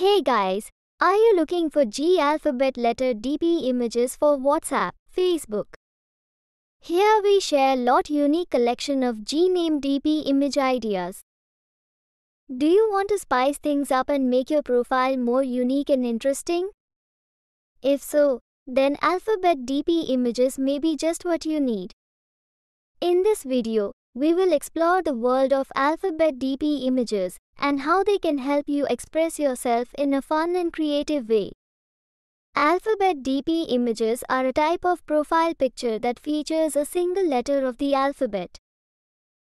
Hey guys, are you looking for G alphabet letter DP images for WhatsApp, Facebook? Here we share lot unique collection of G-name DP image ideas. Do you want to spice things up and make your profile more unique and interesting? If so, then alphabet DP images may be just what you need. In this video, we will explore the world of Alphabet DP images and how they can help you express yourself in a fun and creative way. Alphabet DP images are a type of profile picture that features a single letter of the alphabet.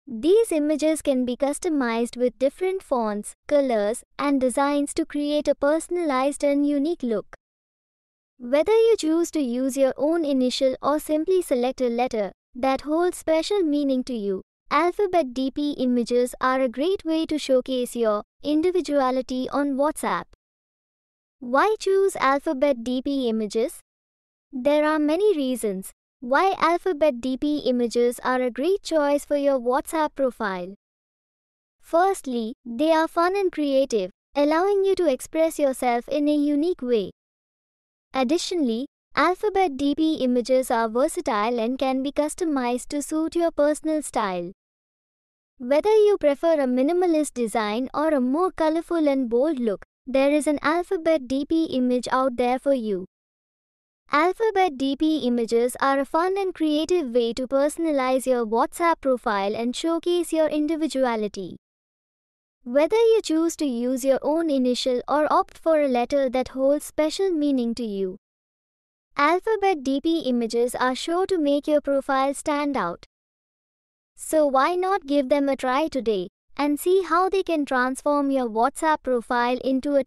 These images can be customized with different fonts, colors, and designs to create a personalized and unique look. Whether you choose to use your own initial or simply select a letter, that hold special meaning to you. Alphabet DP images are a great way to showcase your individuality on WhatsApp. Why choose Alphabet DP images? There are many reasons why Alphabet DP images are a great choice for your WhatsApp profile. Firstly, they are fun and creative, allowing you to express yourself in a unique way. Additionally, Alphabet DP images are versatile and can be customized to suit your personal style. Whether you prefer a minimalist design or a more colorful and bold look, there is an Alphabet DP image out there for you. Alphabet DP images are a fun and creative way to personalize your WhatsApp profile and showcase your individuality. Whether you choose to use your own initial or opt for a letter that holds special meaning to you, Alphabet DP images are sure to make your profile stand out. So why not give them a try today and see how they can transform your WhatsApp profile into a